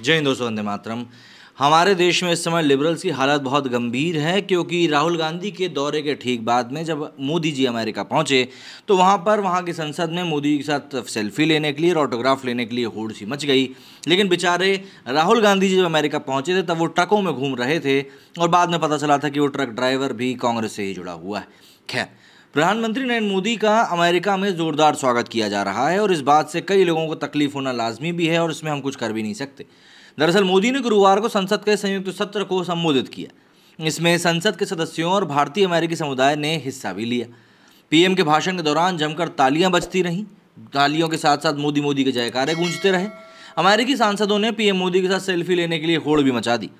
जय हिंद दोस्तों वंदे मातरम हमारे देश में इस समय लिबरल्स की हालत बहुत गंभीर है क्योंकि राहुल गांधी के दौरे के ठीक बाद में जब मोदी जी अमेरिका पहुंचे तो वहां पर वहां की संसद में मोदी के साथ सेल्फी लेने के लिए और ऑटोग्राफ लेने के लिए होड़ सी मच गई लेकिन बेचारे राहुल गांधी जी जब अमेरिका पहुंचे थे तब वो ट्रकों में घूम रहे थे और बाद में पता चला था कि वो ट्रक ड्राइवर भी कांग्रेस से ही जुड़ा हुआ है खैर प्रधानमंत्री नरेंद्र मोदी का अमेरिका में ज़ोरदार स्वागत किया जा रहा है और इस बात से कई लोगों को तकलीफ होना लाजमी भी है और इसमें हम कुछ कर भी नहीं सकते दरअसल मोदी ने गुरुवार को संसद के संयुक्त सत्र को संबोधित किया इसमें संसद के सदस्यों और भारतीय अमेरिकी समुदाय ने हिस्सा भी लिया पीएम के भाषण के दौरान जमकर तालियां बजती रहीं तालियों के साथ साथ मोदी मोदी के जयकारे गूंजते रहे अमेरिकी सांसदों ने पीएम मोदी के साथ सेल्फी लेने के लिए होड़ भी मचा दी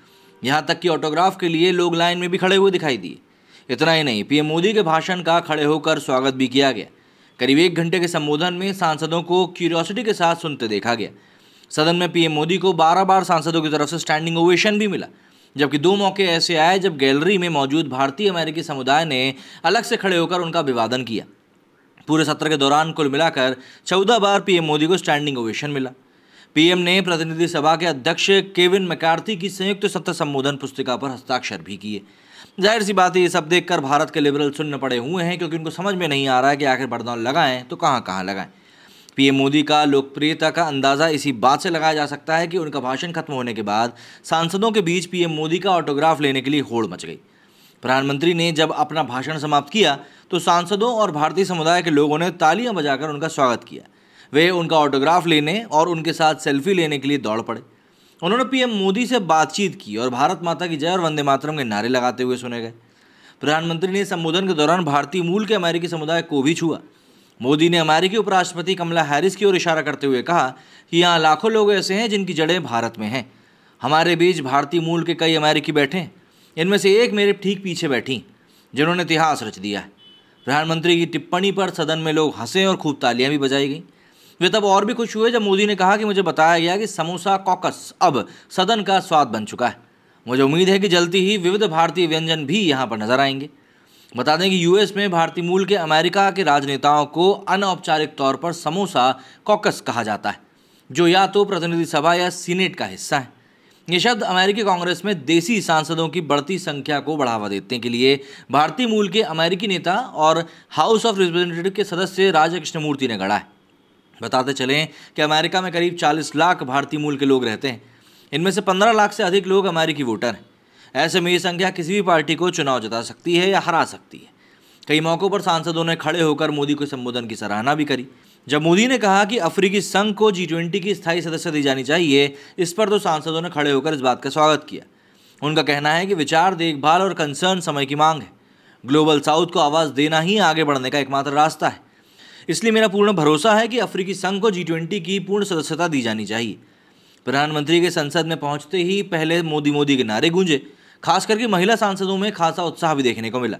यहाँ तक कि ऑटोग्राफ के लिए लोग लाइन में भी खड़े हुए दिखाई दिए इतना ही नहीं पीएम मोदी के भाषण का खड़े होकर स्वागत भी किया गया करीब एक घंटे के संबोधन में सांसदों को क्यूरियोसिटी के साथ सुनते देखा गया सदन में पीएम मोदी को बारह बार सांसदों की तरफ से स्टैंडिंग ओवेशन भी मिला जबकि दो मौके ऐसे आए जब गैलरी में मौजूद भारतीय अमेरिकी समुदाय ने अलग से खड़े होकर उनका अभिवादन किया पूरे सत्र के दौरान कुल मिलाकर चौदह बार पीएम मोदी को स्टैंडिंग ओवेशन मिला पीएम ने प्रतिनिधि सभा के अध्यक्ष केविन मैकार्थी की संयुक्त सत्र संबोधन पुस्तिका पर हस्ताक्षर भी किए जाहिर सी बात है ये सब देखकर भारत के लिबरल सुनने पड़े हुए हैं क्योंकि उनको समझ में नहीं आ रहा है कि आखिर बरदौन लगाएं तो कहाँ कहाँ लगाएं पीएम मोदी का लोकप्रियता का अंदाज़ा इसी बात से लगाया जा सकता है कि उनका भाषण खत्म होने के बाद सांसदों के बीच पीएम मोदी का ऑटोग्राफ लेने के लिए होड़ मच गई प्रधानमंत्री ने जब अपना भाषण समाप्त किया तो सांसदों और भारतीय समुदाय के लोगों ने तालियां बजाकर उनका स्वागत किया वे उनका ऑटोग्राफ लेने और उनके साथ सेल्फी लेने के लिए दौड़ पड़े उन्होंने पीएम मोदी से बातचीत की और भारत माता की जय और वंदे मातरम के नारे लगाते हुए सुने गए प्रधानमंत्री ने संबोधन के दौरान भारतीय मूल के अमेरिकी समुदाय को भी छुआ मोदी ने अमेरिकी उपराष्ट्रपति कमला हैरिस की ओर इशारा करते हुए कहा कि यहाँ लाखों लोग ऐसे हैं जिनकी जड़ें भारत में हैं हमारे बीच भारतीय मूल के कई अमेरिकी बैठे हैं इनमें से एक मेरे ठीक पीछे बैठी जिन्होंने इतिहास रच दिया है प्रधानमंत्री की टिप्पणी पर सदन में लोग हंसे और खूब तालियां भी बजाई गईं वे तब और भी खुश हुए जब मोदी ने कहा कि मुझे बताया गया कि समोसा कॉकस अब सदन का स्वाद बन चुका है मुझे उम्मीद है कि जल्दी ही विविध भारतीय व्यंजन भी यहाँ पर नजर आएंगे बता दें कि यूएस में भारतीय मूल के अमेरिका के राजनेताओं को अनौपचारिक तौर पर समोसा कॉकस कहा जाता है जो या तो प्रतिनिधि सभा या सीनेट का हिस्सा है ये शब्द अमेरिकी कांग्रेस में देसी सांसदों की बढ़ती संख्या को बढ़ावा देने के लिए भारतीय मूल के अमेरिकी नेता और हाउस ऑफ रिप्रेजेंटेटिव के सदस्य राजा कृष्णमूर्ति ने गढ़ा है बताते चलें कि अमेरिका में करीब 40 लाख भारतीय मूल के लोग रहते हैं इनमें से 15 लाख से अधिक लोग अमेरिकी वोटर हैं ऐसे में ये संख्या किसी भी पार्टी को चुनाव जता सकती है या हरा सकती है कई मौक़ों पर सांसदों ने खड़े होकर मोदी के संबोधन की सराहना भी करी जब मोदी ने कहा कि अफ्रीकी संघ को जी ट्वेंटी की स्थायी सदस्य दी जानी चाहिए इस पर तो सांसदों ने खड़े होकर इस बात का स्वागत किया उनका कहना है कि विचार देखभाल और कंसर्न समय की मांग है ग्लोबल साउथ को आवाज़ देना ही आगे बढ़ने का एकमात्र रास्ता है इसलिए मेरा पूर्ण भरोसा है कि अफ्रीकी संघ को जी ट्वेंटी की पूर्ण सदस्यता दी जानी चाहिए प्रधानमंत्री के संसद में पहुंचते ही पहले मोदी मोदी के नारे गूंजे खास करके महिला सांसदों में खासा उत्साह भी देखने को मिला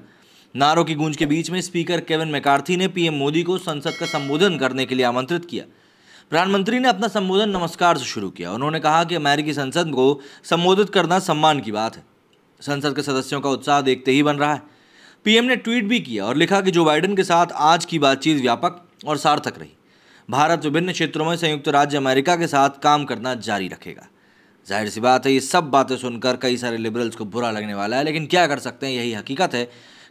नारों की गूंज के बीच में स्पीकर केविन मैकार्थी ने पीएम मोदी को संसद का संबोधन करने के लिए आमंत्रित किया प्रधानमंत्री ने अपना संबोधन नमस्कार से शुरू किया उन्होंने कहा कि अमेरिकी संसद को संबोधित करना सम्मान की बात है संसद के सदस्यों का उत्साह देखते ही बन रहा है पीएम ने ट्वीट भी किया और लिखा कि जो बाइडन के साथ आज की बातचीत व्यापक और सार्थक रही भारत विभिन्न क्षेत्रों में संयुक्त राज्य अमेरिका के साथ काम करना जारी रखेगा जाहिर सी बात है ये सब बातें सुनकर कई सारे लिबरल्स को बुरा लगने वाला है लेकिन क्या कर सकते हैं यही हकीकत है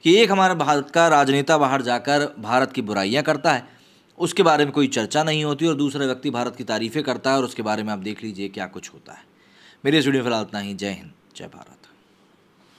कि एक हमारे भारत का राजनेता बाहर जाकर भारत की बुराइयाँ करता है उसके बारे में कोई चर्चा नहीं होती और दूसरा व्यक्ति भारत की तारीफ़ें करता है और उसके बारे में आप देख लीजिए क्या कुछ होता है मेरे स्टूडियो फिलहाल इतना ही जय हिंद जय भारत